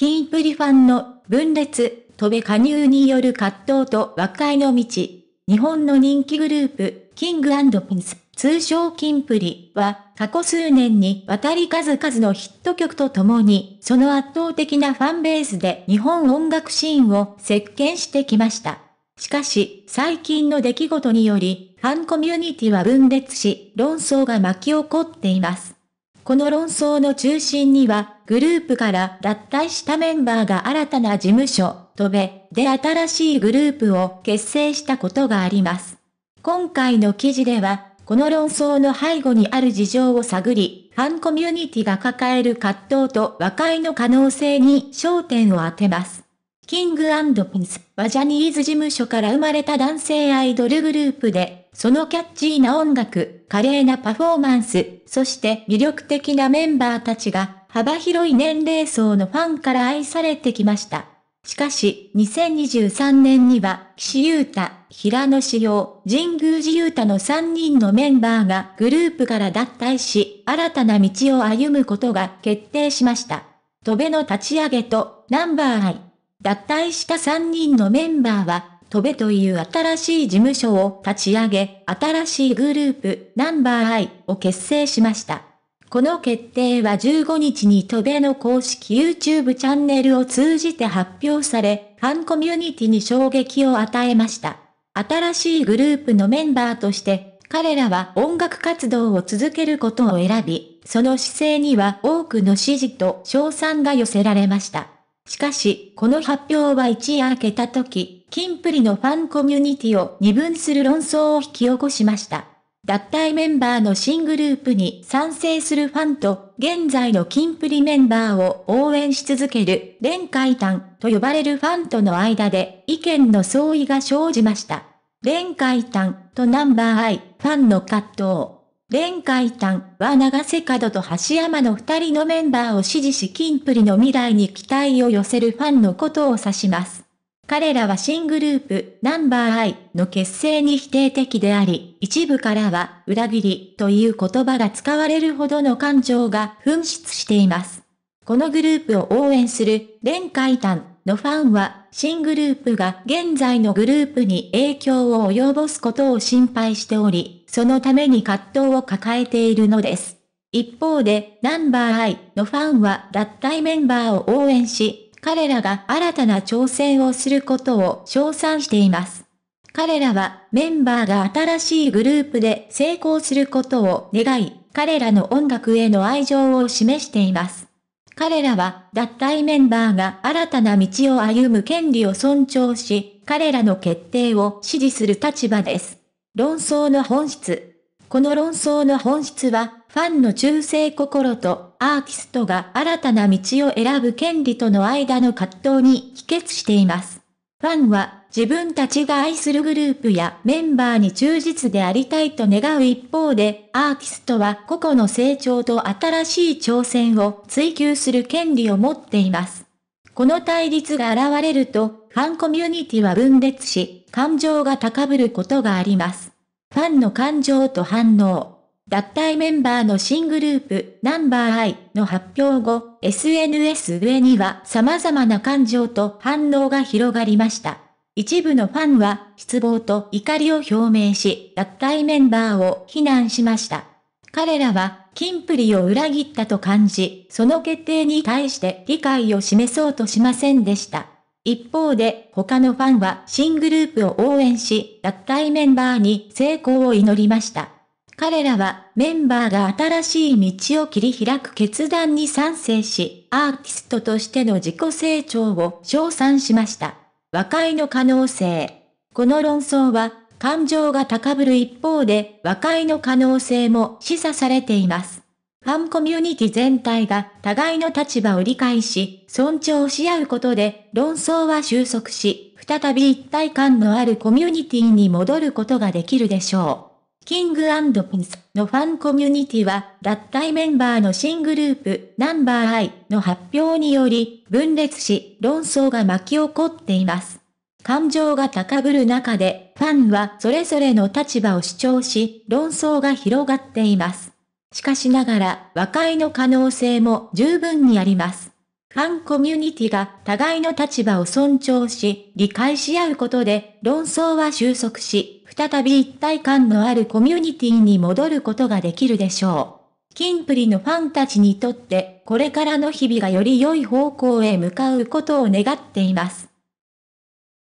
キンプリファンの分裂、飛べ加入による葛藤と和解の道。日本の人気グループ、キングピンス、通称キンプリは、過去数年にわたり数々のヒット曲とともに、その圧倒的なファンベースで日本音楽シーンを席巻してきました。しかし、最近の出来事により、ファンコミュニティは分裂し、論争が巻き起こっています。この論争の中心には、グループから脱退したメンバーが新たな事務所、飛べ、で新しいグループを結成したことがあります。今回の記事では、この論争の背後にある事情を探り、ファンコミュニティが抱える葛藤と和解の可能性に焦点を当てます。キングピンスはジャニーズ事務所から生まれた男性アイドルグループで、そのキャッチーな音楽、華麗なパフォーマンス、そして魅力的なメンバーたちが、幅広い年齢層のファンから愛されてきました。しかし、2023年には、岸優太、平野志陽、神宮寺優太の3人のメンバーがグループから脱退し、新たな道を歩むことが決定しました。戸辺の立ち上げと、ナンバーアイ。脱退した3人のメンバーは、飛べという新しい事務所を立ち上げ、新しいグループ、ナンバーイを結成しました。この決定は15日に飛べの公式 YouTube チャンネルを通じて発表され、ファンコミュニティに衝撃を与えました。新しいグループのメンバーとして、彼らは音楽活動を続けることを選び、その姿勢には多くの支持と称賛が寄せられました。しかし、この発表は一夜明けた時、金プリのファンコミュニティを二分する論争を引き起こしました。脱退メンバーの新グループに賛成するファンと、現在の金プリメンバーを応援し続ける、連海団と呼ばれるファンとの間で意見の相違が生じました。連海団とナンバーアイ、ファンの葛藤。連海丹は長瀬角と橋山の二人のメンバーを支持し金プリの未来に期待を寄せるファンのことを指します。彼らは新グループ、ナンバーアイの結成に否定的であり、一部からは裏切りという言葉が使われるほどの感情が噴出しています。このグループを応援する、連海丹のファンは、新グループが現在のグループに影響を及ぼすことを心配しており、そのために葛藤を抱えているのです。一方で、ナンバーアイのファンは脱退メンバーを応援し、彼らが新たな挑戦をすることを称賛しています。彼らはメンバーが新しいグループで成功することを願い、彼らの音楽への愛情を示しています。彼らは脱退メンバーが新たな道を歩む権利を尊重し、彼らの決定を支持する立場です。論争の本質。この論争の本質は、ファンの忠誠心とアーティストが新たな道を選ぶ権利との間の葛藤に帰結しています。ファンは自分たちが愛するグループやメンバーに忠実でありたいと願う一方で、アーティストは個々の成長と新しい挑戦を追求する権利を持っています。この対立が現れると、ファンコミュニティは分裂し、感情が高ぶることがあります。ファンの感情と反応。脱退メンバーの新グループ、ナンバーアイの発表後、SNS 上には様々な感情と反応が広がりました。一部のファンは失望と怒りを表明し、脱退メンバーを非難しました。彼らは、キンプリを裏切ったと感じ、その決定に対して理解を示そうとしませんでした。一方で、他のファンは新グループを応援し、脱退メンバーに成功を祈りました。彼らはメンバーが新しい道を切り開く決断に賛成し、アーティストとしての自己成長を称賛しました。和解の可能性。この論争は、感情が高ぶる一方で、和解の可能性も示唆されています。ファンコミュニティ全体が互いの立場を理解し、尊重し合うことで、論争は収束し、再び一体感のあるコミュニティに戻ることができるでしょう。キングピンスのファンコミュニティは、脱退メンバーの新グループ、ナンバーアイの発表により、分裂し、論争が巻き起こっています。感情が高ぶる中で、ファンはそれぞれの立場を主張し、論争が広がっています。しかしながら、和解の可能性も十分にあります。ファンコミュニティが互いの立場を尊重し、理解し合うことで、論争は収束し、再び一体感のあるコミュニティに戻ることができるでしょう。キンプリのファンたちにとって、これからの日々がより良い方向へ向かうことを願っています。